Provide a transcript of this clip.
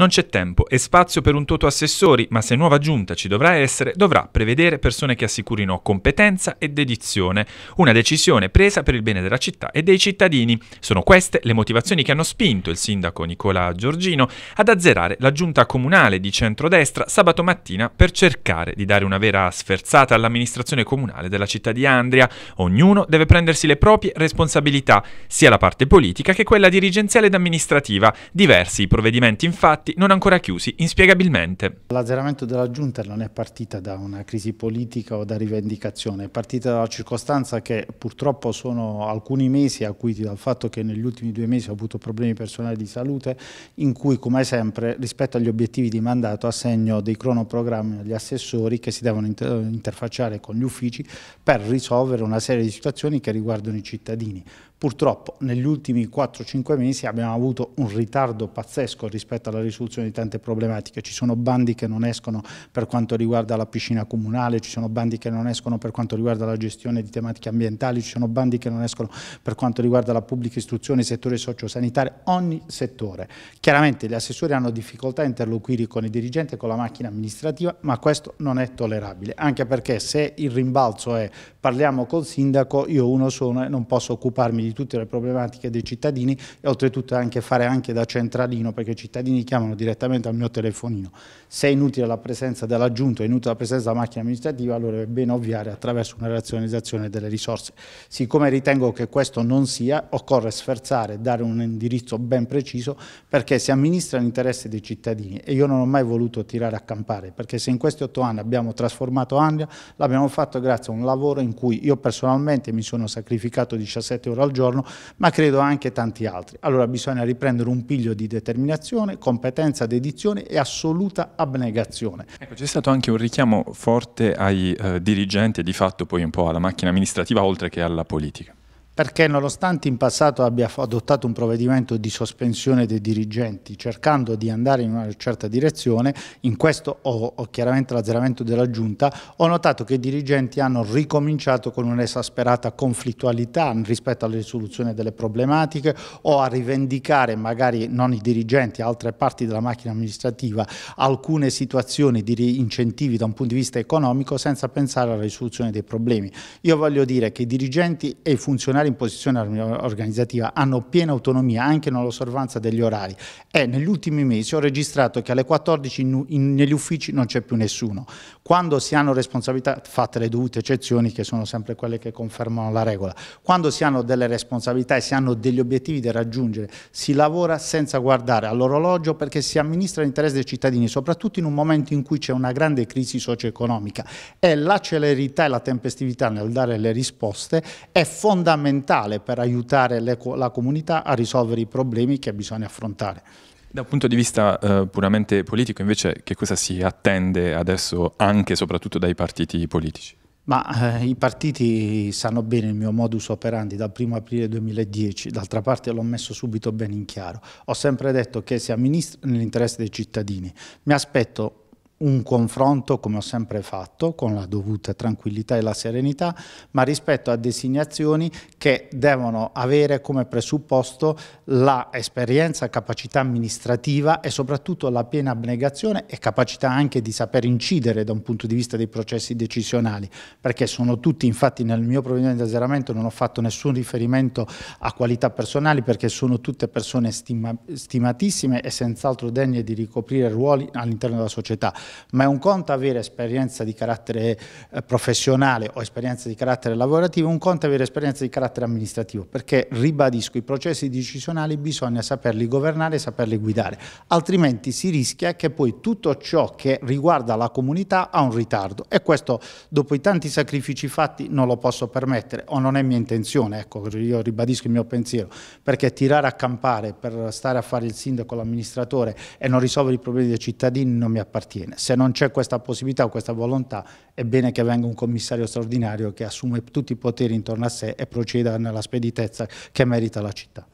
Non c'è tempo e spazio per un toto assessori, ma se nuova giunta ci dovrà essere, dovrà prevedere persone che assicurino competenza e dedizione, una decisione presa per il bene della città e dei cittadini. Sono queste le motivazioni che hanno spinto il sindaco Nicola Giorgino ad azzerare la giunta comunale di centrodestra sabato mattina per cercare di dare una vera sferzata all'amministrazione comunale della città di Andria. Ognuno deve prendersi le proprie responsabilità, sia la parte politica che quella dirigenziale ed amministrativa. Diversi i provvedimenti infatti fatti non ancora chiusi, inspiegabilmente. L'azzeramento della giunta non è partita da una crisi politica o da rivendicazione, è partita dalla circostanza che purtroppo sono alcuni mesi acuiti dal fatto che negli ultimi due mesi ho avuto problemi personali di salute in cui come sempre rispetto agli obiettivi di mandato assegno dei cronoprogrammi agli assessori che si devono interfacciare con gli uffici per risolvere una serie di situazioni che riguardano i cittadini. Purtroppo negli ultimi 4-5 mesi abbiamo avuto un ritardo pazzesco rispetto alla risoluzione risoluzione di tante problematiche, ci sono bandi che non escono per quanto riguarda la piscina comunale, ci sono bandi che non escono per quanto riguarda la gestione di tematiche ambientali, ci sono bandi che non escono per quanto riguarda la pubblica istruzione, il settore sociosanitario, ogni settore. Chiaramente gli assessori hanno difficoltà a interloquire con i dirigenti e con la macchina amministrativa, ma questo non è tollerabile, anche perché se il rimbalzo è parliamo col sindaco, io uno sono e non posso occuparmi di tutte le problematiche dei cittadini e oltretutto anche fare anche da centralino perché i cittadini chiamano arrivavano direttamente al mio telefonino. Se è inutile la presenza della giunta, è inutile la presenza della macchina amministrativa, allora è bene ovviare attraverso una razionalizzazione delle risorse. Siccome ritengo che questo non sia, occorre sferzare, dare un indirizzo ben preciso perché si amministra l'interesse dei cittadini e io non ho mai voluto tirare a campare perché se in questi otto anni abbiamo trasformato Andria, l'abbiamo fatto grazie a un lavoro in cui io personalmente mi sono sacrificato 17 ore al giorno, ma credo anche tanti altri. Allora bisogna riprendere un piglio di determinazione, competenza, competenza, dedizione e assoluta abnegazione. Ecco, c'è stato anche un richiamo forte ai eh, dirigenti e di fatto poi un po' alla macchina amministrativa oltre che alla politica perché nonostante in passato abbia adottato un provvedimento di sospensione dei dirigenti cercando di andare in una certa direzione, in questo ho, ho chiaramente l'azzeramento della giunta, ho notato che i dirigenti hanno ricominciato con un'esasperata conflittualità rispetto alla risoluzione delle problematiche o a rivendicare magari non i dirigenti, altre parti della macchina amministrativa, alcune situazioni di incentivi da un punto di vista economico senza pensare alla risoluzione dei problemi. Io voglio dire che i dirigenti e i funzionari in posizione organizzativa hanno piena autonomia anche nell'osservanza degli orari e negli ultimi mesi ho registrato che alle 14 in, in, negli uffici non c'è più nessuno. Quando si hanno responsabilità, fatte le dovute eccezioni che sono sempre quelle che confermano la regola, quando si hanno delle responsabilità e si hanno degli obiettivi da raggiungere, si lavora senza guardare all'orologio perché si amministra l'interesse dei cittadini, soprattutto in un momento in cui c'è una grande crisi socio-economica e la celerità e la tempestività nel dare le risposte è fondamentale fondamentale per aiutare le, la comunità a risolvere i problemi che bisogna affrontare. Da un punto di vista eh, puramente politico, invece, che cosa si attende adesso anche e soprattutto dai partiti politici? Ma eh, i partiti sanno bene il mio modus operandi dal 1 aprile 2010, d'altra parte l'ho messo subito bene in chiaro. Ho sempre detto che si amministra nell'interesse dei cittadini. Mi aspetto un confronto, come ho sempre fatto, con la dovuta tranquillità e la serenità, ma rispetto a designazioni che devono avere come presupposto la esperienza capacità amministrativa e soprattutto la piena abnegazione e capacità anche di saper incidere da un punto di vista dei processi decisionali, perché sono tutti, infatti nel mio provvedimento di azzeramento non ho fatto nessun riferimento a qualità personali, perché sono tutte persone stima, stimatissime e senz'altro degne di ricoprire ruoli all'interno della società ma è un conto avere esperienza di carattere eh, professionale o esperienza di carattere lavorativo, un conto avere esperienza di carattere amministrativo, perché ribadisco, i processi decisionali bisogna saperli governare e saperli guidare, altrimenti si rischia che poi tutto ciò che riguarda la comunità ha un ritardo e questo dopo i tanti sacrifici fatti non lo posso permettere o non è mia intenzione, ecco, io ribadisco il mio pensiero, perché tirare a campare per stare a fare il sindaco, l'amministratore e non risolvere i problemi dei cittadini non mi appartiene. Se non c'è questa possibilità o questa volontà, è bene che venga un commissario straordinario che assume tutti i poteri intorno a sé e proceda nella speditezza che merita la città.